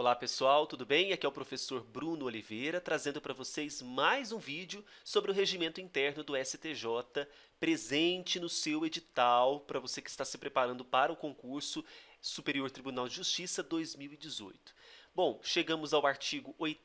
Olá pessoal, tudo bem? Aqui é o professor Bruno Oliveira trazendo para vocês mais um vídeo sobre o regimento interno do STJ presente no seu edital para você que está se preparando para o concurso Superior Tribunal de Justiça 2018. Bom, chegamos ao artigo 8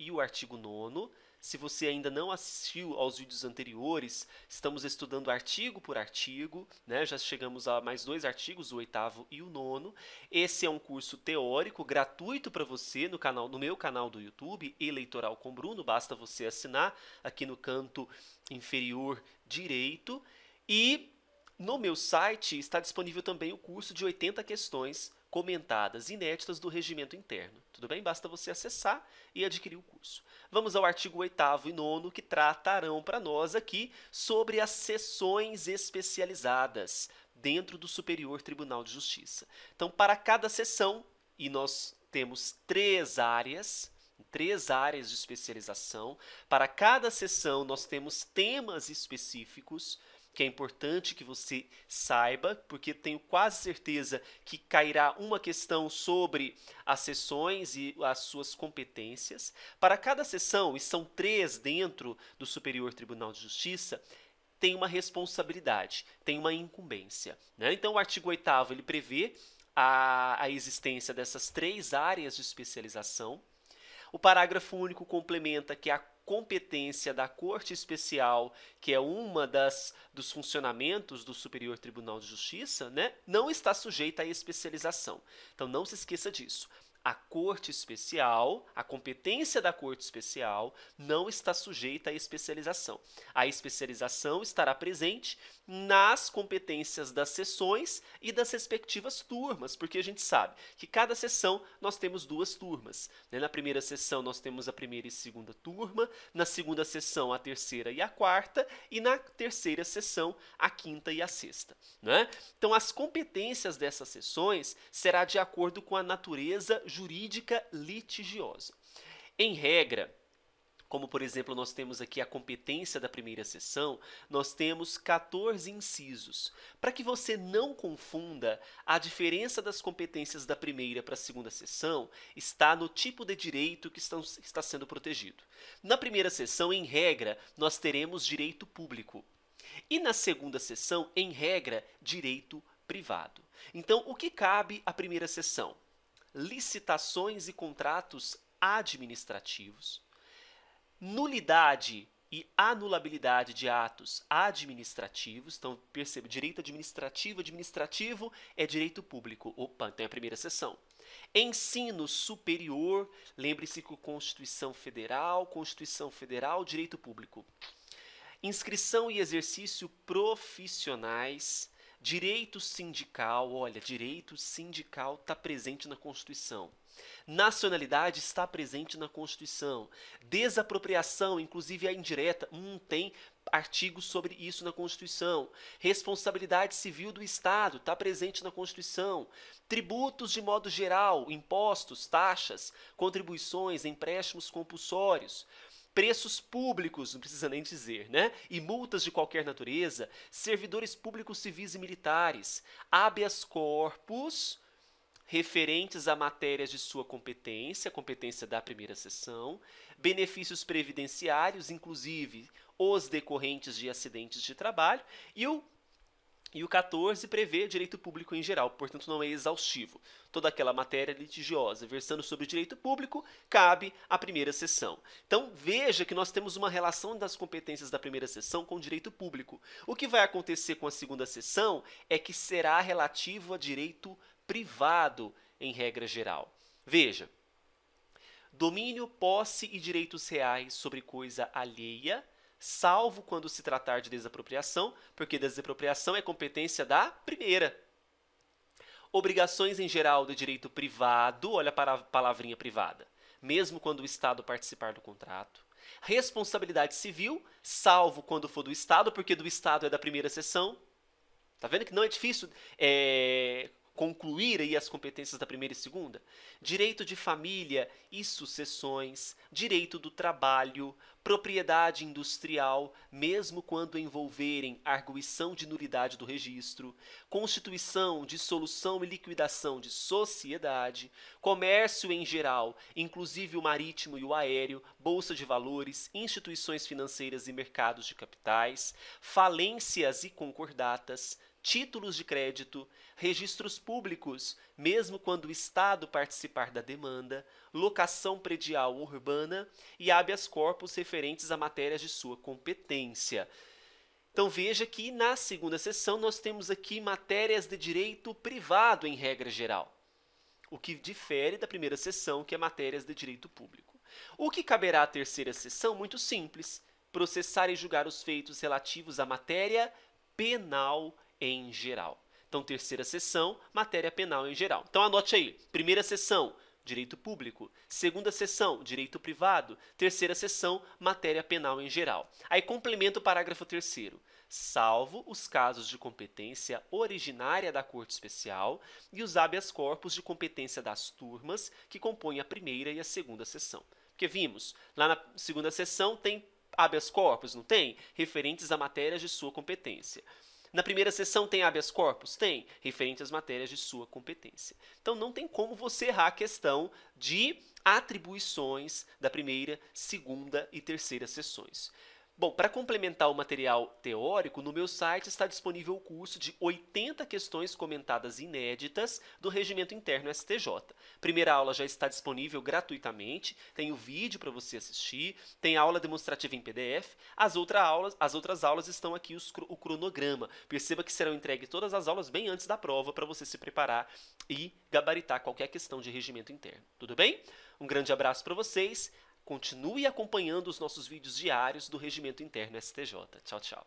e o artigo 9 se você ainda não assistiu aos vídeos anteriores, estamos estudando artigo por artigo, né? já chegamos a mais dois artigos, o oitavo e o nono. Esse é um curso teórico gratuito para você no canal, no meu canal do YouTube, Eleitoral com Bruno. Basta você assinar aqui no canto inferior direito. E no meu site está disponível também o curso de 80 questões comentadas inéditas do regimento interno. Tudo bem? Basta você acessar e adquirir o curso. Vamos ao artigo 8 e 9 que tratarão para nós aqui sobre as sessões especializadas dentro do Superior Tribunal de Justiça. Então, para cada sessão, e nós temos três áreas, três áreas de especialização, para cada sessão nós temos temas específicos que é importante que você saiba, porque tenho quase certeza que cairá uma questão sobre as sessões e as suas competências. Para cada sessão, e são três dentro do Superior Tribunal de Justiça, tem uma responsabilidade, tem uma incumbência. Né? Então, o artigo 8 ele prevê a, a existência dessas três áreas de especialização. O parágrafo único complementa que a competência da Corte Especial, que é uma das dos funcionamentos do Superior Tribunal de Justiça, né, não está sujeita à especialização. Então não se esqueça disso a corte especial, a competência da corte especial não está sujeita à especialização. A especialização estará presente nas competências das sessões e das respectivas turmas, porque a gente sabe que cada sessão nós temos duas turmas. Né? Na primeira sessão nós temos a primeira e segunda turma, na segunda sessão a terceira e a quarta, e na terceira sessão a quinta e a sexta. Né? Então as competências dessas sessões será de acordo com a natureza jurídica litigiosa. Em regra, como por exemplo nós temos aqui a competência da primeira sessão, nós temos 14 incisos. Para que você não confunda, a diferença das competências da primeira para a segunda sessão está no tipo de direito que está sendo protegido. Na primeira sessão, em regra, nós teremos direito público. E na segunda sessão, em regra, direito privado. Então, o que cabe à primeira sessão? licitações e contratos administrativos, nulidade e anulabilidade de atos administrativos. Então, perceba, direito administrativo, administrativo é direito público. Opa, então é a primeira sessão. Ensino superior, lembre-se que Constituição Federal, Constituição Federal, direito público. Inscrição e exercício profissionais, Direito sindical, olha, direito sindical está presente na Constituição. Nacionalidade está presente na Constituição. Desapropriação, inclusive a é indireta, hum, tem artigos sobre isso na Constituição. Responsabilidade civil do Estado está presente na Constituição. Tributos de modo geral, impostos, taxas, contribuições, empréstimos compulsórios preços públicos, não precisa nem dizer, né? E multas de qualquer natureza, servidores públicos civis e militares, habeas corpus referentes a matérias de sua competência, competência da primeira sessão, benefícios previdenciários, inclusive os decorrentes de acidentes de trabalho, e o e o 14 prevê direito público em geral, portanto não é exaustivo. Toda aquela matéria litigiosa versando sobre direito público cabe à primeira sessão. Então veja que nós temos uma relação das competências da primeira sessão com direito público. O que vai acontecer com a segunda sessão é que será relativo a direito privado, em regra geral. Veja: domínio, posse e direitos reais sobre coisa alheia salvo quando se tratar de desapropriação, porque desapropriação é competência da primeira. Obrigações em geral do direito privado, olha para a palavrinha privada, mesmo quando o Estado participar do contrato. Responsabilidade civil, salvo quando for do Estado, porque do Estado é da primeira seção. Tá vendo que não é difícil é, concluir aí as competências da primeira e segunda? Direito de família e sucessões, direito do trabalho, propriedade industrial, mesmo quando envolverem arguição de nulidade do registro, constituição, dissolução e liquidação de sociedade, comércio em geral, inclusive o marítimo e o aéreo, bolsa de valores, instituições financeiras e mercados de capitais, falências e concordatas, títulos de crédito, registros públicos, mesmo quando o Estado participar da demanda, locação predial urbana e habeas corpus referentes a matérias de sua competência. Então veja que na segunda sessão nós temos aqui matérias de direito privado em regra geral, o que difere da primeira sessão, que é matérias de direito público. O que caberá à terceira sessão? Muito simples: processar e julgar os feitos relativos à matéria penal em geral. Então, terceira sessão, matéria penal em geral. Então, anote aí. Primeira sessão, direito público. Segunda sessão, direito privado. Terceira sessão, matéria penal em geral. Aí complementa o parágrafo terceiro. Salvo os casos de competência originária da Corte Especial e os habeas corpus de competência das turmas que compõem a primeira e a segunda sessão. Porque vimos, lá na segunda sessão tem habeas corpus, não tem? Referentes a matérias de sua competência. Na primeira sessão tem habeas corpus? Tem, referente às matérias de sua competência. Então não tem como você errar a questão de atribuições da primeira, segunda e terceira sessões. Bom, para complementar o material teórico, no meu site está disponível o curso de 80 questões comentadas inéditas do Regimento Interno STJ. Primeira aula já está disponível gratuitamente, tem o vídeo para você assistir, tem aula demonstrativa em PDF. As, outra aulas, as outras aulas estão aqui os, o cronograma. Perceba que serão entregues todas as aulas bem antes da prova para você se preparar e gabaritar qualquer questão de regimento interno. Tudo bem? Um grande abraço para vocês. Continue acompanhando os nossos vídeos diários do Regimento Interno STJ. Tchau, tchau.